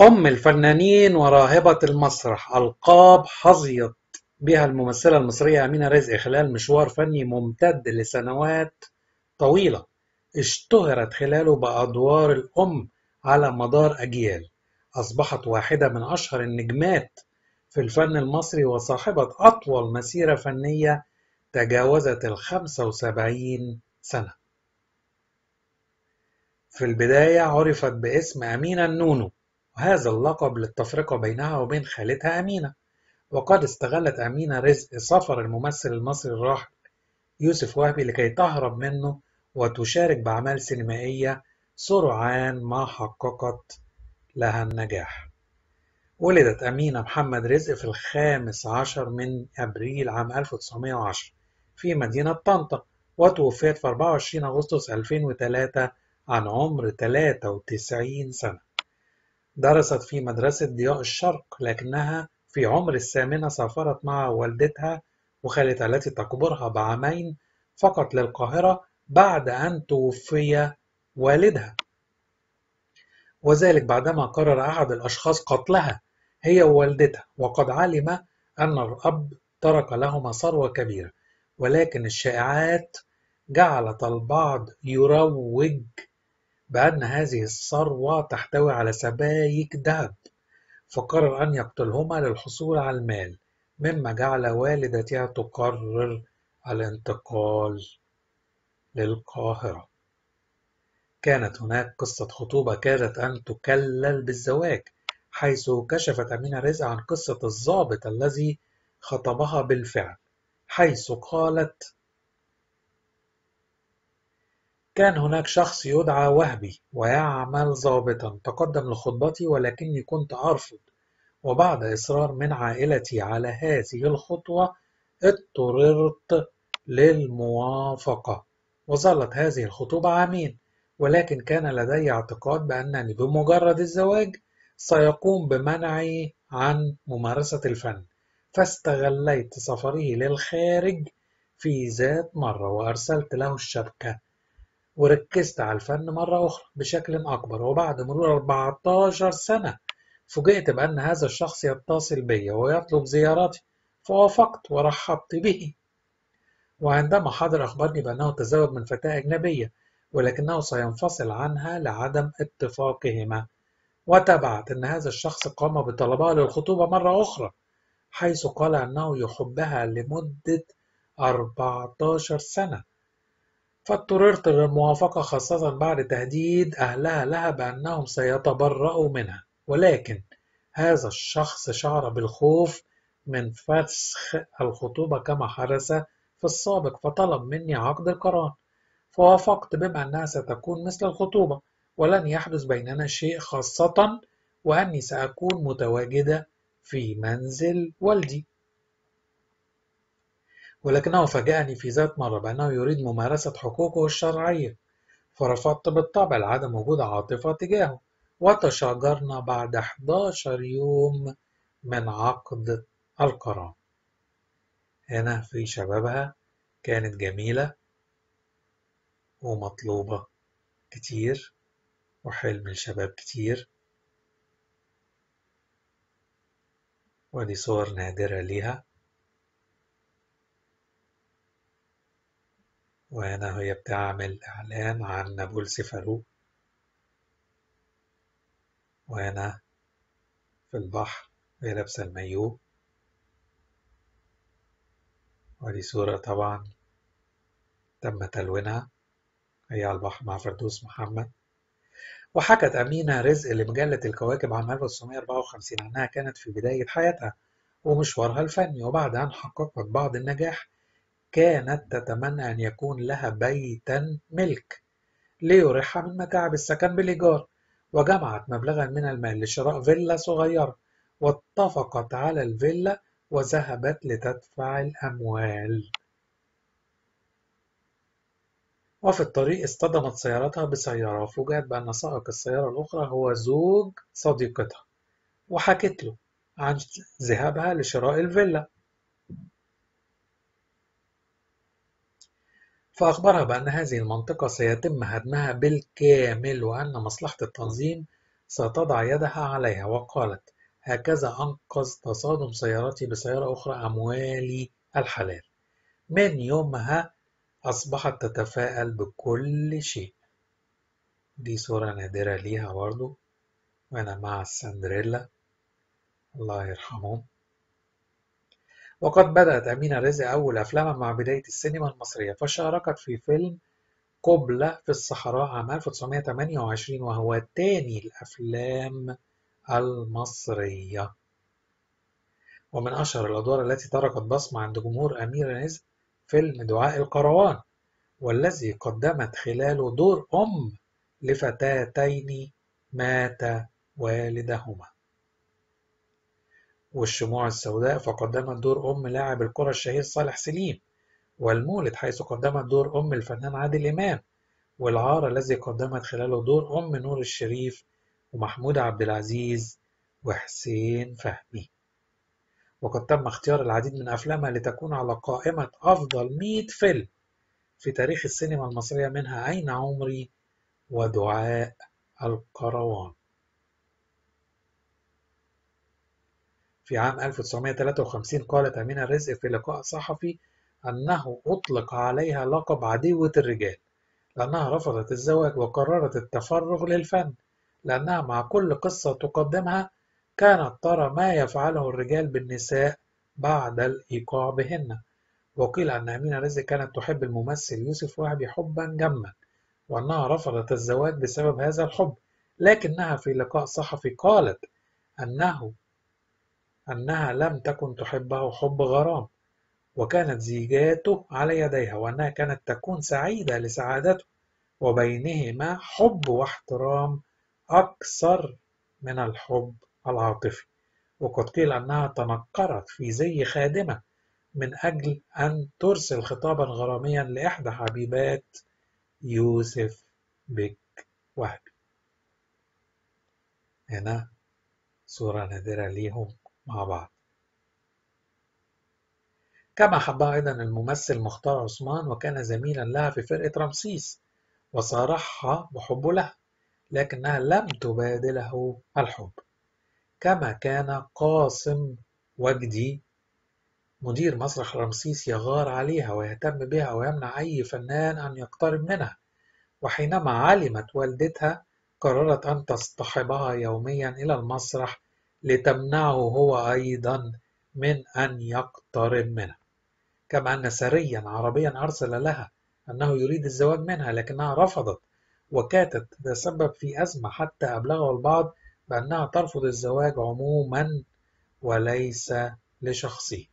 أم الفنانين وراهبة المسرح ألقاب حظيت بها الممثلة المصرية أمينة رزق خلال مشوار فني ممتد لسنوات طويلة اشتهرت خلاله بأدوار الأم على مدار أجيال أصبحت واحدة من أشهر النجمات في الفن المصري وصاحبة أطول مسيرة فنية تجاوزت ال 75 سنة في البداية عرفت باسم أمينة النونو هذا اللقب للتفرقة بينها وبين خالتها أمينة وقد استغلت أمينة رزق سفر الممثل المصري الراحل يوسف وهبي لكي تهرب منه وتشارك بأعمال سينمائية سرعان ما حققت لها النجاح ولدت أمينة محمد رزق في الخامس عشر من أبريل عام 1910 في مدينة طنطا وتوفيت في 24 أغسطس 2003 عن عمر 93 سنة درست في مدرسة ضياء الشرق لكنها في عمر الثامنة سافرت مع والدتها وخالتها التي تكبرها بعامين فقط للقاهرة بعد أن توفي والدها وذلك بعدما قرر أحد الأشخاص قتلها هي ووالدتها وقد علم أن الأب ترك لهما ثروة كبيرة ولكن الشائعات جعلت البعض يروج بأن هذه الثروة تحتوي على سبايك ذهب فقرر أن يقتلهما للحصول على المال مما جعل والدتها تقرر الانتقال للقاهرة كانت هناك قصة خطوبة كادت أن تكلل بالزواج حيث كشفت أمينة رزق عن قصة الضابط الذي خطبها بالفعل حيث قالت كان هناك شخص يدعى وهبي ويعمل ضابطا تقدم لخطبتي ولكني كنت أرفض وبعد إصرار من عائلتي على هذه الخطوة اضطررت للموافقة وظلت هذه الخطوبة عامين ولكن كان لدي اعتقاد بأنني بمجرد الزواج سيقوم بمنعي عن ممارسة الفن فاستغليت سفره للخارج في ذات مرة وأرسلت له الشبكة وركزت على الفن مرة أخرى بشكل أكبر وبعد مرور 14 سنة فوجئت بأن هذا الشخص يتصل بي ويطلب زيارتي فوافقت ورحبت به وعندما حضر أخبرني بأنه تزوج من فتاة أجنبية ولكنه سينفصل عنها لعدم اتفاقهما وتبعت أن هذا الشخص قام بطلبها للخطوبة مرة أخرى حيث قال أنه يحبها لمدة 14 سنة فاضطررت للموافقة خاصة بعد تهديد أهلها لها بأنهم سيتبرأوا منها ولكن هذا الشخص شعر بالخوف من فسخ الخطوبة كما حدث في السابق فطلب مني عقد القران فوافقت بما أنها ستكون مثل الخطوبة ولن يحدث بيننا شيء خاصة وأني سأكون متواجدة في منزل والدي ولكنه فاجأني في ذات مرة بأنه يريد ممارسة حقوقه الشرعية فرفضت بالطبع لعدم وجود عاطفة تجاهه وتشاجرنا بعد 11 يوم من عقد القرار هنا في شبابها كانت جميلة ومطلوبة كتير وحلم الشباب كتير ودي صور نادرة ليها وهنا هي بتعمل إعلان عن نابلسي فاروق وهنا في البحر وهي لابسة المايوه ودي صورة طبعا تم تلوينها هي على البحر مع فردوس محمد وحكت أمينة رزق لمجلة الكواكب عام 1954 أنها كانت في بداية حياتها ومشوارها الفني وبعد أن حققت بعض النجاح كانت تتمنى أن يكون لها بيتا ملك ليريحها من متاعب السكن بالإيجار وجمعت مبلغا من المال لشراء فيلا صغيرة واتفقت على الفيلا وذهبت لتدفع الأموال وفي الطريق اصطدمت سيارتها بسيارة وفوجئت بأن سائق السيارة الأخرى هو زوج صديقتها وحكت له عن ذهابها لشراء الفيلا فأخبرها بأن هذه المنطقة سيتم هدمها بالكامل وأن مصلحة التنظيم ستضع يدها عليها وقالت هكذا أنقذ تصادم سيارتي بسيارة أخرى أموالي الحلال من يومها أصبحت تتفائل بكل شيء دي صورة نادرة ليها برضو وأنا مع السندريلا الله يرحمهم وقد بدأت أمينة رزق أول أفلامها مع بداية السينما المصرية فشاركت في فيلم قبلة في الصحراء عام 1928 وهو تاني الأفلام المصرية ومن أشهر الأدوار التي تركت بصمة عند جمهور أمير رزق فيلم دعاء القروان والذي قدمت خلاله دور أم لفتاتين مات والدهما والشموع السوداء فقدمت دور أم لاعب الكرة الشهير صالح سليم والمولد حيث قدمت دور أم الفنان عادل إمام والعار الذي قدمت خلاله دور أم نور الشريف ومحمود عبد العزيز وحسين فهمي وقد تم اختيار العديد من أفلامها لتكون على قائمة أفضل 100 فيلم في تاريخ السينما المصرية منها أين عمري ودعاء القروان في عام 1953 قالت أمينة رزق في لقاء صحفي أنه أطلق عليها لقب عدوة الرجال لأنها رفضت الزواج وقررت التفرغ للفن لأنها مع كل قصة تقدمها كانت ترى ما يفعله الرجال بالنساء بعد الإيقاع بهن وقيل أن أمينة رزق كانت تحب الممثل يوسف وهبي حبا جما وأنها رفضت الزواج بسبب هذا الحب لكنها في لقاء صحفي قالت أنه أنها لم تكن تحبه حب غرام وكانت زيجاته على يديها وأنها كانت تكون سعيدة لسعادته وبينهما حب واحترام أكثر من الحب العاطفي وقد قيل أنها تنقرت في زي خادمة من أجل أن ترسل خطابا غراميا لإحدى حبيبات يوسف بك وهبي هنا صورة نادرة ليهم مع بعض كما حظى أيضا الممثل مختار عثمان وكان زميلا لها في فرقة رمسيس وصارحها بحبه لها لكنها لم تبادله الحب كما كان قاسم وجدي مدير مسرح رمسيس يغار عليها ويهتم بها ويمنع أي فنان أن يقترب منها وحينما علمت والدتها قررت أن تصطحبها يوميا إلى المسرح لتمنعه هو أيضا من أن يقترب منها كما أن سريا عربيا أرسل لها أنه يريد الزواج منها لكنها رفضت وكادت تتسبب في أزمة حتى أبلغه البعض بأنها ترفض الزواج عموما وليس لشخصه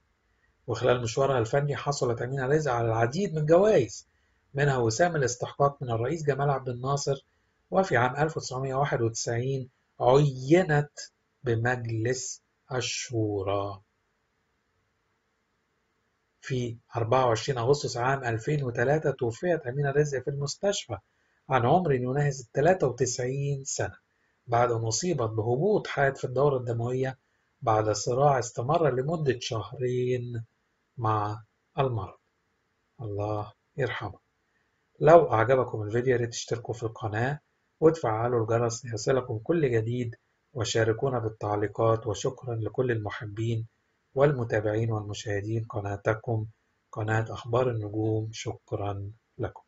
وخلال مشوارها الفني حصلت أمينة رزق على العديد من الجوائز منها وسام الاستحقاق من الرئيس جمال عبد الناصر وفي عام 1991 عينت بمجلس الشورى في 24 أغسطس عام 2003 توفيت أمينة رزق في المستشفى عن عمر يناهز ال 93 سنة بعد أن أصيبت بهبوط حاد في الدورة الدموية بعد صراع استمر لمدة شهرين مع المرض الله يرحمه لو أعجبكم الفيديو ريت تشتركوا في القناة وتفعلوا الجرس ليصلكم كل جديد وشاركونا بالتعليقات وشكرا لكل المحبين والمتابعين والمشاهدين قناتكم قناة أخبار النجوم شكرا لكم